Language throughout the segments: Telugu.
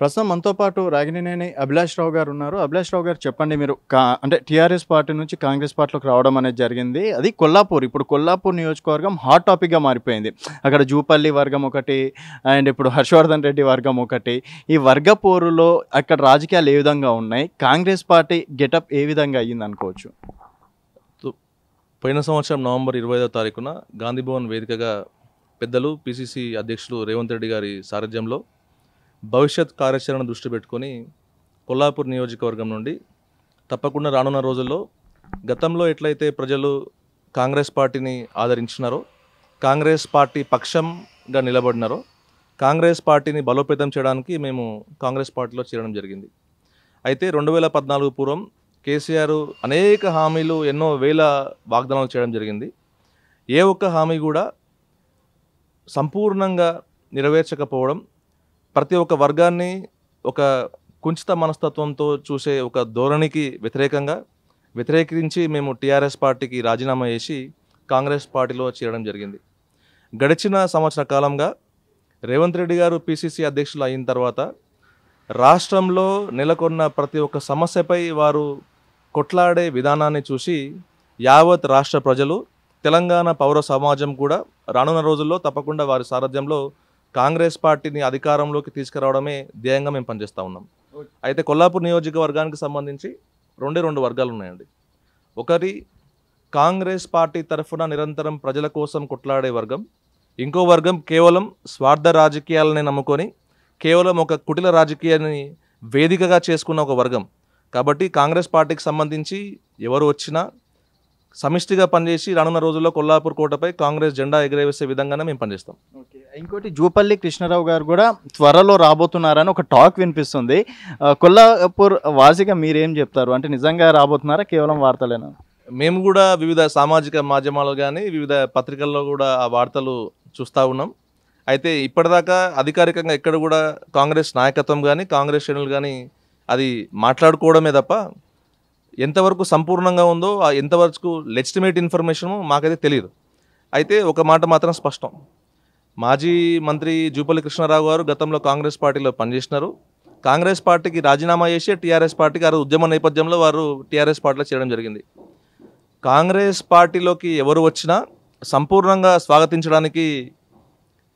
ప్రస్తుతం మనతో పాటు రాగినేని అభిలాష్ రావు గారు ఉన్నారు అభిలాష్ రావు గారు చెప్పండి మీరు అంటే టీఆర్ఎస్ పార్టీ నుంచి కాంగ్రెస్ పార్టీలోకి రావడం అనేది జరిగింది అది కొల్లాపూర్ ఇప్పుడు కొల్లాపూర్ నియోజకవర్గం హాట్ టాపిక్గా మారిపోయింది అక్కడ జూపల్లి వర్గం ఒకటి అండ్ ఇప్పుడు హర్షవర్ధన్ రెడ్డి వర్గం ఒకటి ఈ వర్గ పోరులో అక్కడ రాజకీయాలు ఏ విధంగా ఉన్నాయి కాంగ్రెస్ పార్టీ గెటప్ ఏ విధంగా అయ్యింది అనుకోవచ్చు పోయిన సంవత్సరం నవంబర్ ఇరవై ఐదో తారీఖున గాంధీభవన్ వేదికగా పెద్దలు పిసిసి అధ్యక్షులు రేవంత్ రెడ్డి గారి సారథ్యంలో భవిష్యత్ కార్యాచరణ దృష్టి పెట్టుకొని కొల్లాపూర్ నియోజకవర్గం నుండి తప్పకుండా రానున్న రోజుల్లో గతంలో ఎట్లయితే ప్రజలు కాంగ్రెస్ పార్టీని ఆదరించినారో కాంగ్రెస్ పార్టీ పక్షంగా నిలబడినారో కాంగ్రెస్ పార్టీని బలోపేతం చేయడానికి మేము కాంగ్రెస్ పార్టీలో చేరడం జరిగింది అయితే రెండు వేల పద్నాలుగు పూర్వం కేసీఆర్ అనేక హామీలు ఎన్నో వేల వాగ్దానాలు చేయడం జరిగింది ఏ ఒక్క హామీ కూడా సంపూర్ణంగా నెరవేర్చకపోవడం ప్రతి ఒక్క వర్గాన్ని ఒక కుంచిత మనస్తత్వంతో చూసే ఒక ధోరణికి వ్యతిరేకంగా వ్యతిరేకించి మేము టీఆర్ఎస్ పార్టీకి రాజీనామా చేసి కాంగ్రెస్ పార్టీలో చేరడం జరిగింది గడిచిన సంవత్సర కాలంగా రేవంత్ రెడ్డి గారు పిసిసి అధ్యక్షులు అయిన తర్వాత రాష్ట్రంలో నెలకొన్న ప్రతి ఒక్క సమస్యపై వారు కొట్లాడే విధానాన్ని చూసి యావత్ రాష్ట్ర ప్రజలు తెలంగాణ పౌర సమాజం కూడా రానున్న రోజుల్లో తప్పకుండా వారి సారథ్యంలో కాంగ్రెస్ పార్టీని అధికారంలోకి తీసుకురావడమే ధ్యేయంగా మేము పనిచేస్తూ ఉన్నాం అయితే కొల్లాపూర్ నియోజకవర్గానికి సంబంధించి రెండే రెండు వర్గాలు ఉన్నాయండి ఒకటి కాంగ్రెస్ పార్టీ తరఫున నిరంతరం ప్రజల కోసం కొట్లాడే వర్గం ఇంకో వర్గం కేవలం స్వార్థ రాజకీయాలని నమ్ముకొని కేవలం ఒక కుటిల రాజకీయాన్ని వేదికగా చేసుకున్న ఒక వర్గం కాబట్టి కాంగ్రెస్ పార్టీకి సంబంధించి ఎవరు వచ్చినా సమిష్టిగా పనిచేసి రానున్న రోజుల్లో కొల్లాపూర్ కోటపై కాంగ్రెస్ జెండా ఎగరవేసే విధంగానే మేము పనిచేస్తాం ఇంకోటి జూపల్లి కృష్ణారావు గారు కూడా త్వరలో రాబోతున్నారని ఒక టాక్ వినిపిస్తుంది కొల్లాపూర్ వాసిగా మీరేం చెప్తారు అంటే నిజంగా రాబోతున్నారా కేవలం వార్తలేనా మేము కూడా వివిధ సామాజిక మాధ్యమాలు కానీ వివిధ పత్రికల్లో కూడా ఆ వార్తలు చూస్తూ ఉన్నాం అయితే ఇప్పటిదాకా అధికారికంగా ఎక్కడ కూడా కాంగ్రెస్ నాయకత్వం కానీ కాంగ్రెస్ శ్రేణులు కానీ అది మాట్లాడుకోవడమే తప్ప ఎంతవరకు సంపూర్ణంగా ఉందో ఎంతవరకు లెజిటిమేట్ ఇన్ఫర్మేషన్ మాకైతే తెలియదు అయితే ఒక మాట మాత్రం స్పష్టం మాజీ మంత్రి జూపల్లి కృష్ణారావు గారు గతంలో కాంగ్రెస్ పార్టీలో పనిచేసినారు కాంగ్రెస్ పార్టీకి రాజీనామా చేసి టీఆర్ఎస్ పార్టీకి ఆ ఉద్యమ నేపథ్యంలో వారు టీఆర్ఎస్ పార్టీలో చేయడం జరిగింది కాంగ్రెస్ పార్టీలోకి ఎవరు వచ్చినా సంపూర్ణంగా స్వాగతించడానికి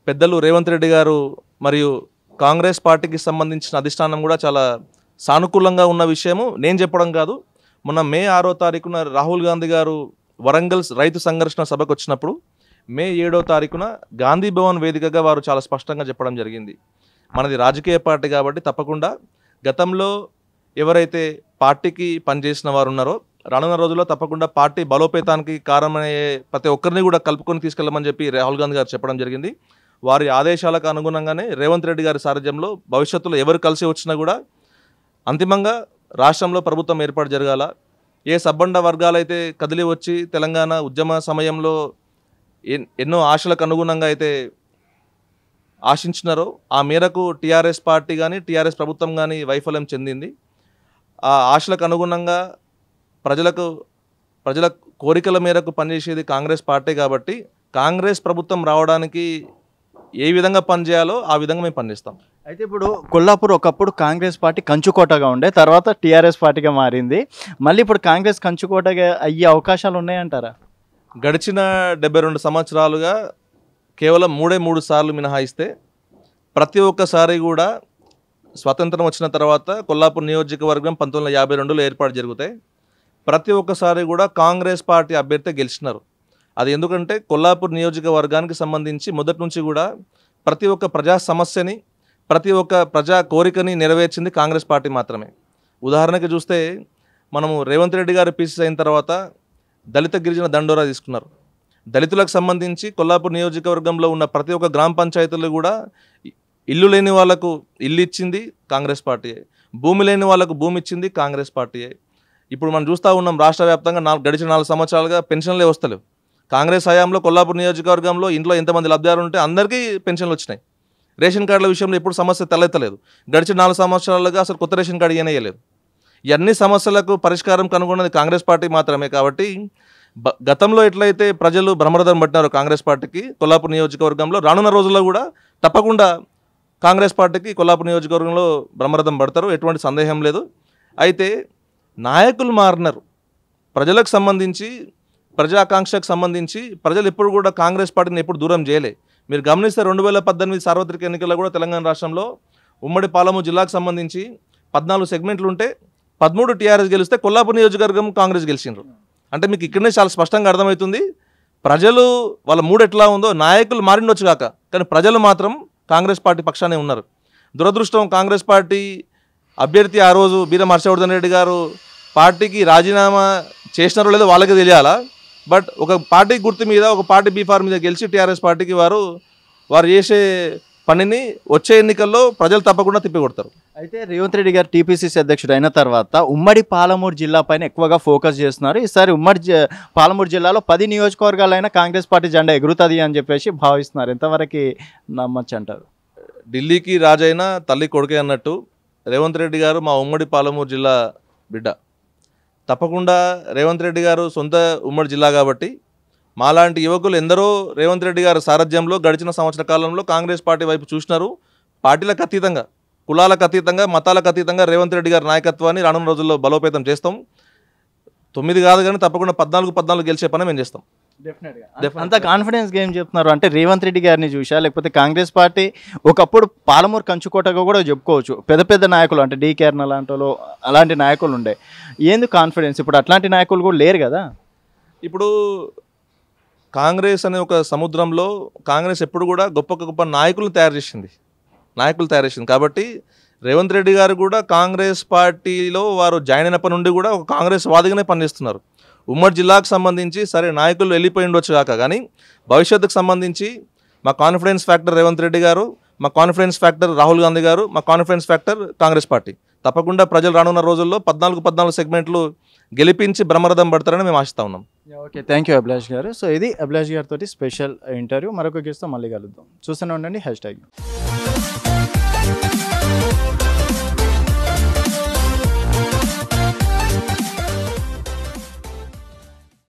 పెద్దలు రేవంత్ రెడ్డి గారు మరియు కాంగ్రెస్ పార్టీకి సంబంధించిన అధిష్టానం కూడా చాలా సానుకూలంగా ఉన్న విషయము నేను చెప్పడం కాదు మొన్న మే ఆరో తారీఖున రాహుల్ గాంధీ గారు వరంగల్ రైతు సంఘర్షణ సభకు వచ్చినప్పుడు మే ఏడో తారీఖున గాంధీ భవన్ వేదికగా వారు చాలా స్పష్టంగా చెప్పడం జరిగింది మనది రాజకీయ పార్టీ కాబట్టి తప్పకుండా గతంలో ఎవరైతే పార్టీకి పనిచేసిన వారు ఉన్నారో రానున్న రోజుల్లో తప్పకుండా పార్టీ బలోపేతానికి కారణమయ్యే ప్రతి ఒక్కరిని కూడా కలుపుకొని తీసుకెళ్లమని చెప్పి రాహుల్ గాంధీ గారు చెప్పడం జరిగింది వారి ఆదేశాలకు అనుగుణంగానే రేవంత్ రెడ్డి గారి సారథ్యంలో భవిష్యత్తులో ఎవరు కలిసి వచ్చినా కూడా అంతిమంగా రాష్ట్రంలో ప్రభుత్వం ఏర్పాటు జరగాల ఏ సబ్బండ వర్గాలైతే కదిలి వచ్చి తెలంగాణ ఉద్యమ సమయంలో ఎన్నో ఆశలకు అనుగుణంగా అయితే ఆశించినారో ఆ మేరకు టీఆర్ఎస్ పార్టీ కానీ టీఆర్ఎస్ ప్రభుత్వం కానీ వైఫల్యం చెందింది ఆ ఆశలకు అనుగుణంగా ప్రజలకు ప్రజల కోరికల మేరకు పనిచేసేది కాంగ్రెస్ పార్టీ కాబట్టి కాంగ్రెస్ ప్రభుత్వం రావడానికి ఏ విధంగా పనిచేయాలో ఆ విధంగా మేము పనిచేస్తాం అయితే ఇప్పుడు కొల్లాపూర్ ఒకప్పుడు కాంగ్రెస్ పార్టీ కంచుకోటగా ఉండే తర్వాత టీఆర్ఎస్ పార్టీగా మారింది మళ్ళీ ఇప్పుడు కాంగ్రెస్ కంచుకోటగా అయ్యే అవకాశాలు ఉన్నాయంటారా గడిచిన డెబ్బై రెండు సంవత్సరాలుగా కేవలం మూడే మూడు సార్లు మినహాయిస్తే ప్రతి ఒక్కసారి కూడా స్వతంత్రం వచ్చిన తర్వాత కొల్లాపూర్ నియోజకవర్గం పంతొమ్మిది వందల యాభై రెండులో ఏర్పాటు జరుగుతాయి ప్రతి ఒక్కసారి కూడా కాంగ్రెస్ పార్టీ అభ్యర్థి గెలిచినారు అది ఎందుకంటే కొల్లాపూర్ నియోజకవర్గానికి సంబంధించి మొదటి నుంచి కూడా ప్రతి ఒక్క ప్రజా సమస్యని ప్రతి ఒక్క ప్రజా కోరికని నెరవేర్చింది కాంగ్రెస్ పార్టీ మాత్రమే ఉదాహరణకి చూస్తే మనము రేవంత్ రెడ్డి గారు పీసీస్ అయిన తర్వాత దళిత గిరిజన దండోరా తీసుకున్నారు దళితులకు సంబంధించి కొల్లాపూర్ నియోజకవర్గంలో ఉన్న ప్రతి ఒక్క గ్రామ పంచాయతీలు కూడా ఇల్లు లేని వాళ్లకు ఇల్లు ఇచ్చింది కాంగ్రెస్ పార్టీయే భూమి లేని వాళ్లకు భూమి ఇచ్చింది కాంగ్రెస్ పార్టీయే ఇప్పుడు మనం చూస్తూ ఉన్నాం రాష్ట్ర వ్యాప్తంగా నాలుగు గడిచిన నాలుగు సంవత్సరాలుగా పెన్షన్లే వస్తలేవు కాంగ్రెస్ హయాంలో కొల్లాపూర్ నియోజకవర్గంలో ఇంట్లో ఎంతమంది లబ్ధిదారులు ఉంటే అందరికీ పెన్షన్లు వచ్చినాయి రేషన్ కార్డుల విషయంలో ఎప్పుడు సమస్య తలెత్తలేదు గడిచిన నాలుగు సంవత్సరాలుగా అసలు కొత్త రేషన్ కార్డు ఇయ్యనేయలేదు ఇవన్నీ సమస్యలకు పరిష్కారం కనుగొన్నది కాంగ్రెస్ పార్టీ మాత్రమే కాబట్టి గతంలో ఎట్లయితే ప్రజలు భ్రమరథం పట్టినారు కాంగ్రెస్ పార్టీకి కొల్లాపూర్ నియోజకవర్గంలో రానున్న రోజుల్లో కూడా తప్పకుండా కాంగ్రెస్ పార్టీకి కొల్లాపూర్ నియోజకవర్గంలో భ్రమరథం పడతారు ఎటువంటి సందేహం లేదు అయితే నాయకులు మారినారు ప్రజలకు సంబంధించి ప్రజాకాంక్షకు సంబంధించి ప్రజలు ఎప్పుడు కూడా కాంగ్రెస్ పార్టీని ఎప్పుడు దూరం చేయలే మీరు గమనిస్తే రెండు వేల పద్దెనిమిది సార్వత్రిక ఎన్నికల్లో కూడా తెలంగాణ రాష్ట్రంలో ఉమ్మడి పాలము జిల్లాకు సంబంధించి పద్నాలుగు సెగ్మెంట్లు ఉంటే పదమూడు టీఆర్ఎస్ గెలిస్తే కొల్లాపూర్ నియోజకవర్గం కాంగ్రెస్ గెలిచినారు అంటే మీకు ఇక్కడనే చాలా స్పష్టంగా అర్థమవుతుంది ప్రజలు వాళ్ళ మూడు ఎట్లా ఉందో నాయకులు మారిండొచ్చు కాక కానీ ప్రజలు మాత్రం కాంగ్రెస్ పార్టీ పక్షానే ఉన్నారు దురదృష్టం కాంగ్రెస్ పార్టీ అభ్యర్థి ఆ రోజు బీరం హర్షవర్ధన్ రెడ్డి గారు పార్టీకి రాజీనామా చేసినారో లేదో వాళ్ళకే తెలియాలా బట్ ఒక పార్టీ గుర్తు మీద ఒక పార్టీ బీఫార్ మీద గెలిచి టీఆర్ఎస్ పార్టీకి వారు వారు చేసే పనిని వచ్చే ఎన్నికల్లో ప్రజలు తప్పకుండా తిప్పికొడతారు అయితే రేవంత్ రెడ్డి గారు టీపీసీసీ అధ్యక్షుడు అయిన తర్వాత ఉమ్మడి పాలమూరు జిల్లా పైన ఎక్కువగా ఫోకస్ చేస్తున్నారు ఈసారి ఉమ్మడి పాలమూరు జిల్లాలో పది నియోజకవర్గాలైనా కాంగ్రెస్ పార్టీ జెండా ఎగురుతుంది అని చెప్పేసి భావిస్తున్నారు ఎంతవరకు నమ్మచ్చు అంటారు ఢిల్లీకి రాజైన తల్లి కొడుకే అన్నట్టు రేవంత్ రెడ్డి గారు మా ఉమ్మడి పాలమూరు జిల్లా బిడ్డ తప్పకుండా రేవంత్ రెడ్డి గారు సొంత ఉమ్మడి జిల్లా కాబట్టి మాలాంటి యువకులు ఎందరో రేవంత్ రెడ్డి గారు సారథ్యంలో గడిచిన సంవత్సర కాలంలో కాంగ్రెస్ పార్టీ వైపు చూసినారు పార్టీలకు అతీతంగా కులాలకు అతీతంగా మతాలకు అతీతంగా రేవంత్ రెడ్డి గారి నాయకత్వాన్ని రానున్న రోజుల్లో బలోపేతం చేస్తాం తొమ్మిది కాదు కానీ తప్పకుండా పద్నాలుగు పద్నాలుగు గెలిచే పని మేము చేస్తాం అంత కాన్ఫిడెన్స్ గేమ్ చెప్తున్నారు అంటే రేవంత్ రెడ్డి గారిని చూసా లేకపోతే కాంగ్రెస్ పార్టీ ఒకప్పుడు పాలమూరు కంచుకోటగా కూడా చెప్పుకోవచ్చు పెద్ద పెద్ద నాయకులు అంటే డీకేర్న లాంటి అలాంటి నాయకులు ఉండే ఏంది కాన్ఫిడెన్స్ ఇప్పుడు అట్లాంటి నాయకులు కూడా లేరు కదా ఇప్పుడు కాంగ్రెస్ అనే ఒక సముద్రంలో కాంగ్రెస్ ఎప్పుడు కూడా గొప్ప గొప్ప నాయకులను తయారు చేసింది నాయకులు తయారు చేసింది కాబట్టి రేవంత్ రెడ్డి గారు కూడా కాంగ్రెస్ పార్టీలో వారు జాయిన్ అయినప్పటి నుండి కూడా ఒక కాంగ్రెస్ వాదిగానే పనిచేస్తున్నారు ఉమ్మడి జిల్లాకు సంబంధించి సరే నాయకులు వెళ్ళిపోయి ఉండొచ్చు కాక కానీ భవిష్యత్తుకు సంబంధించి మా కాన్ఫిడెన్స్ ఫ్యాక్టర్ రేవంత్ రెడ్డి గారు మా కాన్ఫిడెన్స్ ఫ్యాక్టర్ రాహుల్ గాంధీ గారు మా కాన్ఫిడెన్స్ ఫ్యాక్టర్ కాంగ్రెస్ పార్టీ తప్పకుండా ప్రజలు రానున్న రోజుల్లో పద్నాలుగు పద్నాలుగు సెగ్మెంట్లు గెలిపించి బ్రహ్మరథం పడతారని మేము ఆశిస్తా ఉన్నాం ఓకే థ్యాంక్ యూ అభిలాష్ గారు సో ఇది అభిలాష్ గారితో స్పెషల్ ఇంటర్వ్యూ మరొక గెస్ట్తో మళ్ళీ కలుద్దాం చూస్తూనే ఉండండి హ్యాష్ ట్యాగ్